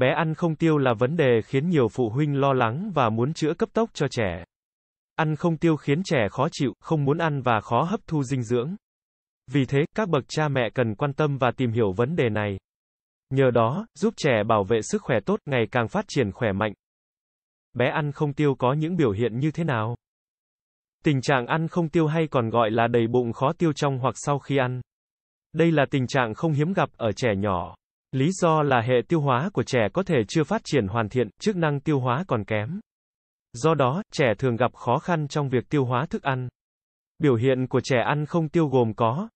bé ăn không tiêu là vấn đề khiến nhiều phụ huynh lo lắng và muốn chữa cấp tốc cho trẻ. Ăn không tiêu khiến trẻ khó chịu, không muốn ăn và khó hấp thu dinh dưỡng. Vì thế, các bậc cha mẹ cần quan tâm và tìm hiểu vấn đề này. Nhờ đó, giúp trẻ bảo vệ sức khỏe tốt, ngày càng phát triển khỏe mạnh. Bé ăn không tiêu có những biểu hiện như thế nào? Tình trạng ăn không tiêu hay còn gọi là đầy bụng khó tiêu trong hoặc sau khi ăn. Đây là tình trạng không hiếm gặp ở trẻ nhỏ. Lý do là hệ tiêu hóa của trẻ có thể chưa phát triển hoàn thiện, chức năng tiêu hóa còn kém. Do đó, trẻ thường gặp khó khăn trong việc tiêu hóa thức ăn. Biểu hiện của trẻ ăn không tiêu gồm có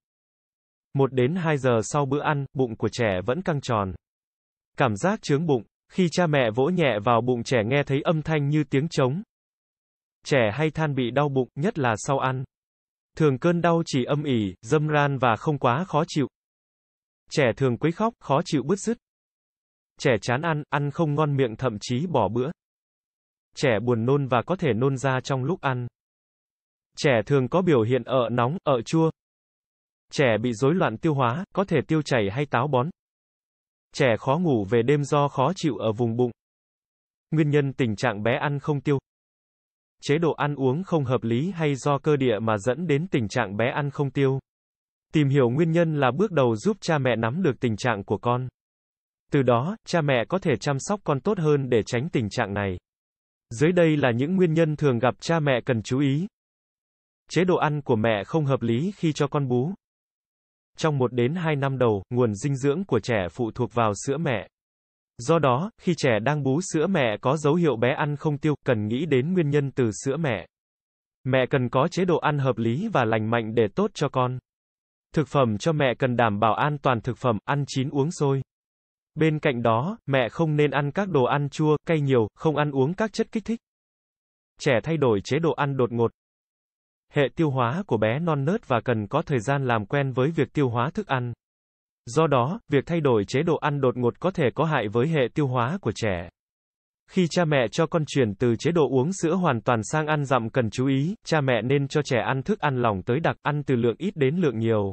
1 đến 2 giờ sau bữa ăn, bụng của trẻ vẫn căng tròn. Cảm giác chướng bụng, khi cha mẹ vỗ nhẹ vào bụng trẻ nghe thấy âm thanh như tiếng trống. Trẻ hay than bị đau bụng, nhất là sau ăn. Thường cơn đau chỉ âm ỉ, dâm ran và không quá khó chịu, Trẻ thường quấy khóc, khó chịu bứt rứt. Trẻ chán ăn, ăn không ngon miệng thậm chí bỏ bữa. Trẻ buồn nôn và có thể nôn ra trong lúc ăn. Trẻ thường có biểu hiện ợ nóng, ợ chua. Trẻ bị rối loạn tiêu hóa, có thể tiêu chảy hay táo bón. Trẻ khó ngủ về đêm do khó chịu ở vùng bụng. Nguyên nhân tình trạng bé ăn không tiêu. Chế độ ăn uống không hợp lý hay do cơ địa mà dẫn đến tình trạng bé ăn không tiêu. Tìm hiểu nguyên nhân là bước đầu giúp cha mẹ nắm được tình trạng của con. Từ đó, cha mẹ có thể chăm sóc con tốt hơn để tránh tình trạng này. Dưới đây là những nguyên nhân thường gặp cha mẹ cần chú ý. Chế độ ăn của mẹ không hợp lý khi cho con bú. Trong 1 đến 2 năm đầu, nguồn dinh dưỡng của trẻ phụ thuộc vào sữa mẹ. Do đó, khi trẻ đang bú sữa mẹ có dấu hiệu bé ăn không tiêu, cần nghĩ đến nguyên nhân từ sữa mẹ. Mẹ cần có chế độ ăn hợp lý và lành mạnh để tốt cho con. Thực phẩm cho mẹ cần đảm bảo an toàn thực phẩm, ăn chín uống sôi. Bên cạnh đó, mẹ không nên ăn các đồ ăn chua, cay nhiều, không ăn uống các chất kích thích. Trẻ thay đổi chế độ ăn đột ngột. Hệ tiêu hóa của bé non nớt và cần có thời gian làm quen với việc tiêu hóa thức ăn. Do đó, việc thay đổi chế độ ăn đột ngột có thể có hại với hệ tiêu hóa của trẻ. Khi cha mẹ cho con chuyển từ chế độ uống sữa hoàn toàn sang ăn dặm cần chú ý, cha mẹ nên cho trẻ ăn thức ăn lỏng tới đặc, ăn từ lượng ít đến lượng nhiều.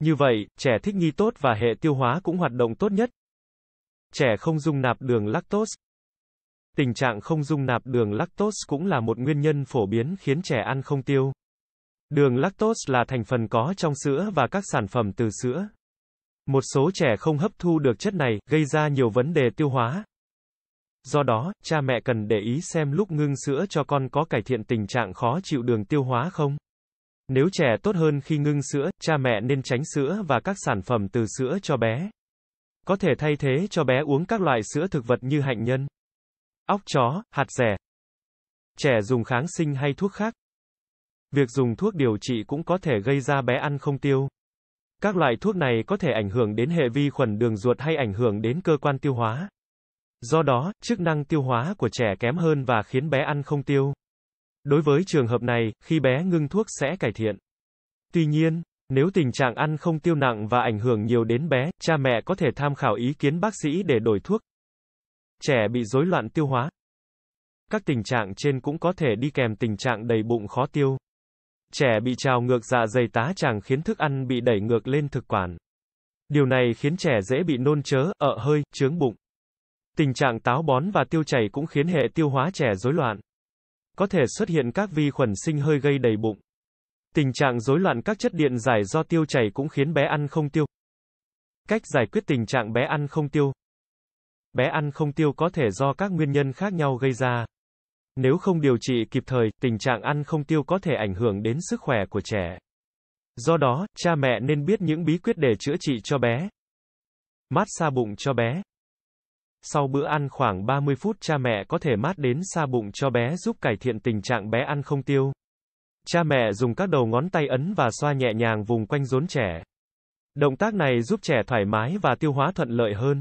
Như vậy, trẻ thích nghi tốt và hệ tiêu hóa cũng hoạt động tốt nhất. Trẻ không dung nạp đường lactose. Tình trạng không dung nạp đường lactose cũng là một nguyên nhân phổ biến khiến trẻ ăn không tiêu. Đường lactose là thành phần có trong sữa và các sản phẩm từ sữa. Một số trẻ không hấp thu được chất này, gây ra nhiều vấn đề tiêu hóa. Do đó, cha mẹ cần để ý xem lúc ngưng sữa cho con có cải thiện tình trạng khó chịu đường tiêu hóa không. Nếu trẻ tốt hơn khi ngưng sữa, cha mẹ nên tránh sữa và các sản phẩm từ sữa cho bé. Có thể thay thế cho bé uống các loại sữa thực vật như hạnh nhân, óc chó, hạt rẻ. Trẻ dùng kháng sinh hay thuốc khác. Việc dùng thuốc điều trị cũng có thể gây ra bé ăn không tiêu. Các loại thuốc này có thể ảnh hưởng đến hệ vi khuẩn đường ruột hay ảnh hưởng đến cơ quan tiêu hóa. Do đó, chức năng tiêu hóa của trẻ kém hơn và khiến bé ăn không tiêu. Đối với trường hợp này, khi bé ngưng thuốc sẽ cải thiện. Tuy nhiên, nếu tình trạng ăn không tiêu nặng và ảnh hưởng nhiều đến bé, cha mẹ có thể tham khảo ý kiến bác sĩ để đổi thuốc. Trẻ bị rối loạn tiêu hóa. Các tình trạng trên cũng có thể đi kèm tình trạng đầy bụng khó tiêu. Trẻ bị trào ngược dạ dày tá tràng khiến thức ăn bị đẩy ngược lên thực quản. Điều này khiến trẻ dễ bị nôn chớ, ợ hơi, chướng bụng. Tình trạng táo bón và tiêu chảy cũng khiến hệ tiêu hóa trẻ rối loạn có thể xuất hiện các vi khuẩn sinh hơi gây đầy bụng. Tình trạng rối loạn các chất điện giải do tiêu chảy cũng khiến bé ăn không tiêu. Cách giải quyết tình trạng bé ăn không tiêu. Bé ăn không tiêu có thể do các nguyên nhân khác nhau gây ra. Nếu không điều trị kịp thời, tình trạng ăn không tiêu có thể ảnh hưởng đến sức khỏe của trẻ. Do đó, cha mẹ nên biết những bí quyết để chữa trị cho bé. Mát xa bụng cho bé sau bữa ăn khoảng 30 phút cha mẹ có thể mát đến xa bụng cho bé giúp cải thiện tình trạng bé ăn không tiêu. Cha mẹ dùng các đầu ngón tay ấn và xoa nhẹ nhàng vùng quanh rốn trẻ. Động tác này giúp trẻ thoải mái và tiêu hóa thuận lợi hơn.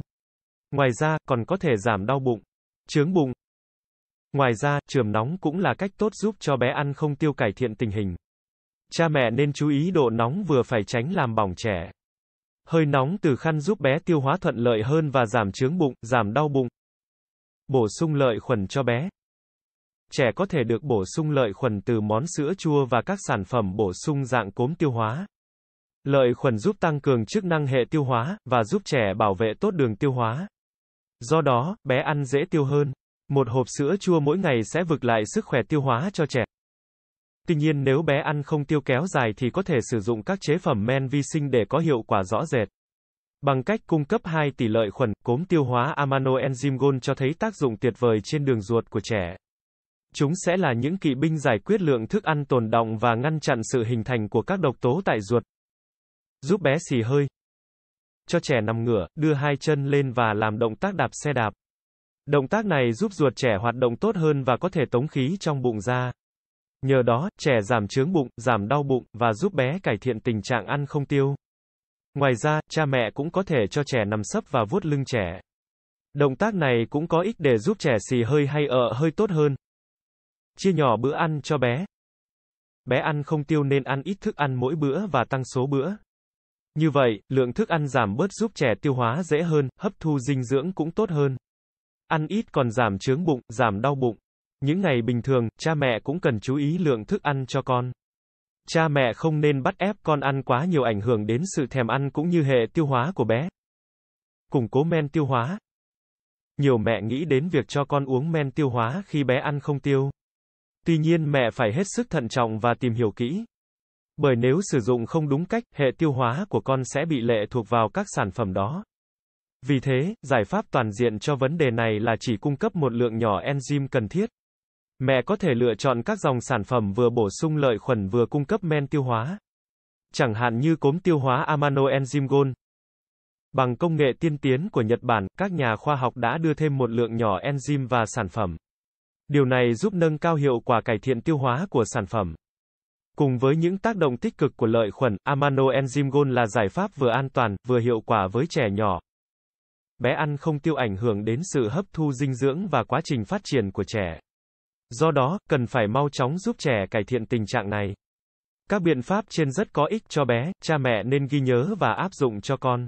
Ngoài ra, còn có thể giảm đau bụng, chướng bụng. Ngoài ra, trường nóng cũng là cách tốt giúp cho bé ăn không tiêu cải thiện tình hình. Cha mẹ nên chú ý độ nóng vừa phải tránh làm bỏng trẻ. Hơi nóng từ khăn giúp bé tiêu hóa thuận lợi hơn và giảm chướng bụng, giảm đau bụng. Bổ sung lợi khuẩn cho bé. Trẻ có thể được bổ sung lợi khuẩn từ món sữa chua và các sản phẩm bổ sung dạng cốm tiêu hóa. Lợi khuẩn giúp tăng cường chức năng hệ tiêu hóa và giúp trẻ bảo vệ tốt đường tiêu hóa. Do đó, bé ăn dễ tiêu hơn. Một hộp sữa chua mỗi ngày sẽ vực lại sức khỏe tiêu hóa cho trẻ. Tuy nhiên nếu bé ăn không tiêu kéo dài thì có thể sử dụng các chế phẩm men vi sinh để có hiệu quả rõ rệt. Bằng cách cung cấp 2 tỷ lợi khuẩn, cốm tiêu hóa amano enzyme gold cho thấy tác dụng tuyệt vời trên đường ruột của trẻ. Chúng sẽ là những kỵ binh giải quyết lượng thức ăn tồn động và ngăn chặn sự hình thành của các độc tố tại ruột. Giúp bé xì hơi. Cho trẻ nằm ngửa, đưa hai chân lên và làm động tác đạp xe đạp. Động tác này giúp ruột trẻ hoạt động tốt hơn và có thể tống khí trong bụng ra. Nhờ đó, trẻ giảm chướng bụng, giảm đau bụng, và giúp bé cải thiện tình trạng ăn không tiêu. Ngoài ra, cha mẹ cũng có thể cho trẻ nằm sấp và vuốt lưng trẻ. Động tác này cũng có ích để giúp trẻ xì hơi hay ợ hơi tốt hơn. Chia nhỏ bữa ăn cho bé. Bé ăn không tiêu nên ăn ít thức ăn mỗi bữa và tăng số bữa. Như vậy, lượng thức ăn giảm bớt giúp trẻ tiêu hóa dễ hơn, hấp thu dinh dưỡng cũng tốt hơn. Ăn ít còn giảm chướng bụng, giảm đau bụng. Những ngày bình thường, cha mẹ cũng cần chú ý lượng thức ăn cho con. Cha mẹ không nên bắt ép con ăn quá nhiều ảnh hưởng đến sự thèm ăn cũng như hệ tiêu hóa của bé. Củng cố men tiêu hóa. Nhiều mẹ nghĩ đến việc cho con uống men tiêu hóa khi bé ăn không tiêu. Tuy nhiên mẹ phải hết sức thận trọng và tìm hiểu kỹ. Bởi nếu sử dụng không đúng cách, hệ tiêu hóa của con sẽ bị lệ thuộc vào các sản phẩm đó. Vì thế, giải pháp toàn diện cho vấn đề này là chỉ cung cấp một lượng nhỏ enzyme cần thiết. Mẹ có thể lựa chọn các dòng sản phẩm vừa bổ sung lợi khuẩn vừa cung cấp men tiêu hóa. Chẳng hạn như cốm tiêu hóa amano enzyme gold. Bằng công nghệ tiên tiến của Nhật Bản, các nhà khoa học đã đưa thêm một lượng nhỏ enzyme và sản phẩm. Điều này giúp nâng cao hiệu quả cải thiện tiêu hóa của sản phẩm. Cùng với những tác động tích cực của lợi khuẩn, amano enzyme gold là giải pháp vừa an toàn, vừa hiệu quả với trẻ nhỏ. Bé ăn không tiêu ảnh hưởng đến sự hấp thu dinh dưỡng và quá trình phát triển của trẻ. Do đó, cần phải mau chóng giúp trẻ cải thiện tình trạng này. Các biện pháp trên rất có ích cho bé, cha mẹ nên ghi nhớ và áp dụng cho con.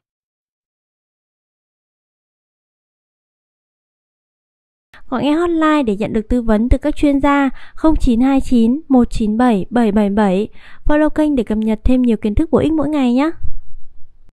Gọi nghe hotline để nhận được tư vấn từ các chuyên gia 0929 197 777. Follow kênh để cập nhật thêm nhiều kiến thức bổ ích mỗi ngày nhé.